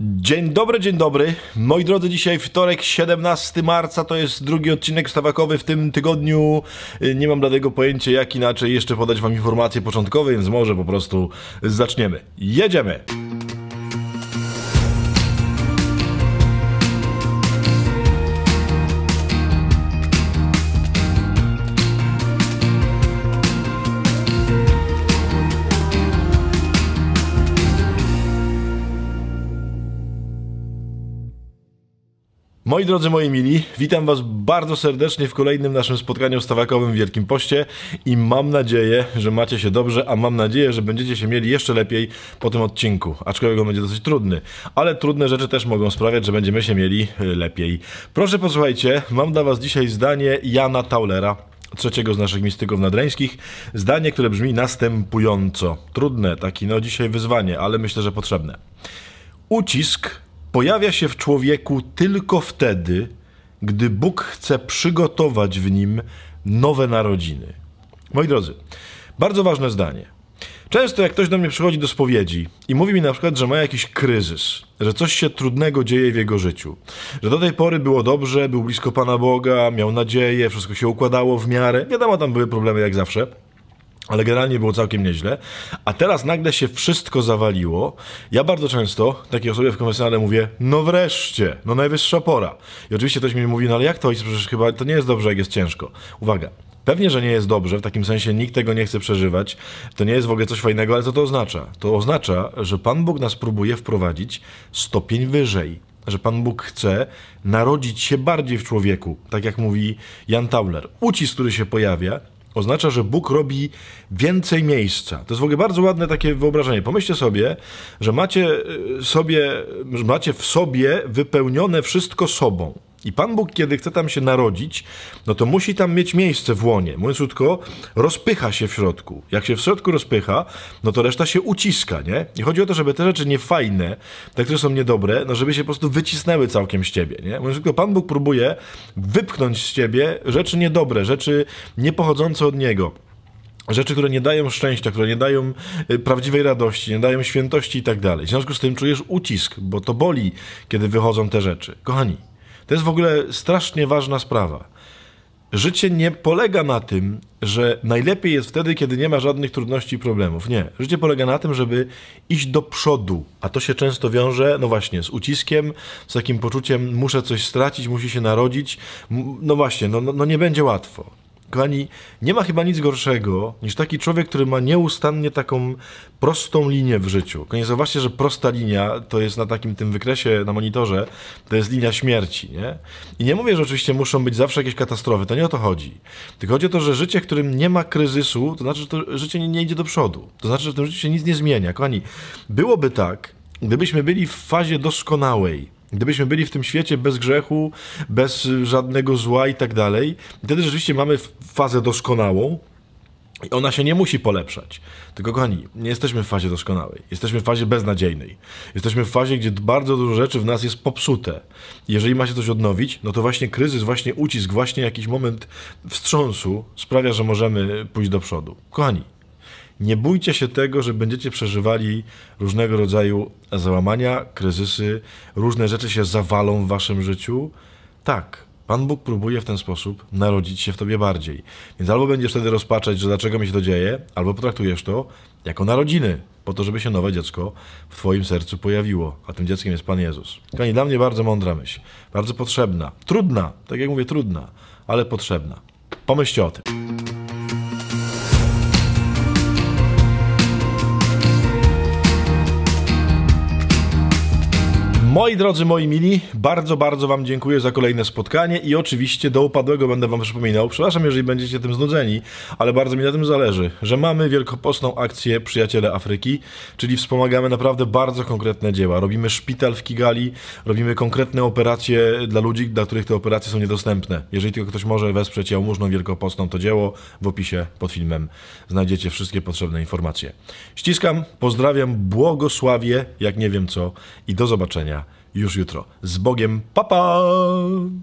Dzień dobry, dzień dobry. Moi drodzy, dzisiaj wtorek, 17 marca, to jest drugi odcinek stawakowy w tym tygodniu. Y, nie mam bladego pojęcia, jak inaczej jeszcze podać wam informacje początkowe, więc może po prostu zaczniemy. Jedziemy! Moi drodzy, moi mili, witam Was bardzo serdecznie w kolejnym naszym spotkaniu stawakowym w Wielkim Poście i mam nadzieję, że macie się dobrze, a mam nadzieję, że będziecie się mieli jeszcze lepiej po tym odcinku, aczkolwiek on będzie dosyć trudny, ale trudne rzeczy też mogą sprawiać, że będziemy się mieli e, lepiej. Proszę posłuchajcie, mam dla Was dzisiaj zdanie Jana Taulera, trzeciego z naszych mistyków nadreńskich. Zdanie, które brzmi następująco. Trudne, takie no dzisiaj wyzwanie, ale myślę, że potrzebne. Ucisk pojawia się w człowieku tylko wtedy, gdy Bóg chce przygotować w nim nowe narodziny. Moi drodzy, bardzo ważne zdanie. Często jak ktoś do mnie przychodzi do spowiedzi i mówi mi na przykład, że ma jakiś kryzys, że coś się trudnego dzieje w jego życiu, że do tej pory było dobrze, był blisko Pana Boga, miał nadzieję, wszystko się układało w miarę, wiadomo, tam były problemy jak zawsze – ale generalnie było całkiem nieźle. A teraz nagle się wszystko zawaliło. Ja bardzo często takiej osobie w konfesjonale mówię, no wreszcie, no najwyższa pora. I oczywiście ktoś mi mówi, no ale jak to przecież chyba to nie jest dobrze, jak jest ciężko. Uwaga, Pewnie, że nie jest dobrze, w takim sensie nikt tego nie chce przeżywać, to nie jest w ogóle coś fajnego, ale co to oznacza? To oznacza, że Pan Bóg nas próbuje wprowadzić stopień wyżej, że Pan Bóg chce narodzić się bardziej w człowieku, tak jak mówi Jan Tauler. Ucisk, który się pojawia, oznacza, że Bóg robi więcej miejsca. To jest w ogóle bardzo ładne takie wyobrażenie. Pomyślcie sobie, że macie, e, sobie, że macie w sobie wypełnione wszystko sobą. I Pan Bóg, kiedy chce tam się narodzić, no to musi tam mieć miejsce w łonie. Mówiąc krótko, rozpycha się w środku. Jak się w środku rozpycha, no to reszta się uciska, nie? I chodzi o to, żeby te rzeczy niefajne, te, które są niedobre, no żeby się po prostu wycisnęły całkiem z ciebie, nie? Mówiąc krótko, Pan Bóg próbuje wypchnąć z ciebie rzeczy niedobre, rzeczy niepochodzące od Niego rzeczy, które nie dają szczęścia, które nie dają y, prawdziwej radości, nie dają świętości i tak dalej. W związku z tym czujesz ucisk, bo to boli, kiedy wychodzą te rzeczy. Kochani, to jest w ogóle strasznie ważna sprawa. Życie nie polega na tym, że najlepiej jest wtedy, kiedy nie ma żadnych trudności i problemów. Nie. Życie polega na tym, żeby iść do przodu, a to się często wiąże, no właśnie, z uciskiem, z takim poczuciem, muszę coś stracić, musi się narodzić. No właśnie, no, no, no nie będzie łatwo. Kochani, nie ma chyba nic gorszego niż taki człowiek, który ma nieustannie taką prostą linię w życiu. Kochani, zobaczcie, że prosta linia to jest na takim tym wykresie na monitorze, to jest linia śmierci, nie? I nie mówię, że oczywiście muszą być zawsze jakieś katastrofy, to nie o to chodzi. Tylko chodzi o to, że życie, w którym nie ma kryzysu, to znaczy, że to życie nie, nie idzie do przodu. To znaczy, że w tym życiu się nic nie zmienia. Kochani, byłoby tak, gdybyśmy byli w fazie doskonałej, Gdybyśmy byli w tym świecie bez grzechu, bez żadnego zła i tak dalej, wtedy rzeczywiście mamy fazę doskonałą, i ona się nie musi polepszać. Tylko, kochani, nie jesteśmy w fazie doskonałej. Jesteśmy w fazie beznadziejnej. Jesteśmy w fazie, gdzie bardzo dużo rzeczy w nas jest popsute. Jeżeli ma się coś odnowić, no to właśnie kryzys, właśnie ucisk, właśnie jakiś moment wstrząsu sprawia, że możemy pójść do przodu. Kochani, nie bójcie się tego, że będziecie przeżywali różnego rodzaju załamania, kryzysy, różne rzeczy się zawalą w waszym życiu. Tak, Pan Bóg próbuje w ten sposób narodzić się w tobie bardziej. Więc albo będziesz wtedy rozpaczać, że dlaczego mi się to dzieje, albo potraktujesz to jako narodziny, po to, żeby się nowe dziecko w twoim sercu pojawiło. A tym dzieckiem jest Pan Jezus. Kochani, dla mnie bardzo mądra myśl, bardzo potrzebna, trudna, tak jak mówię, trudna, ale potrzebna. Pomyślcie o tym. Moi drodzy, moi mili, bardzo, bardzo Wam dziękuję za kolejne spotkanie i oczywiście do upadłego będę Wam przypominał, przepraszam, jeżeli będziecie tym znudzeni, ale bardzo mi na tym zależy, że mamy wielkopostną akcję Przyjaciele Afryki, czyli wspomagamy naprawdę bardzo konkretne dzieła. Robimy szpital w Kigali, robimy konkretne operacje dla ludzi, dla których te operacje są niedostępne. Jeżeli tylko ktoś może wesprzeć jałmużną wielkopostną to dzieło, w opisie pod filmem znajdziecie wszystkie potrzebne informacje. Ściskam, pozdrawiam, błogosławię, jak nie wiem co i do zobaczenia już jutro. Z Bogiem, papa! Pa!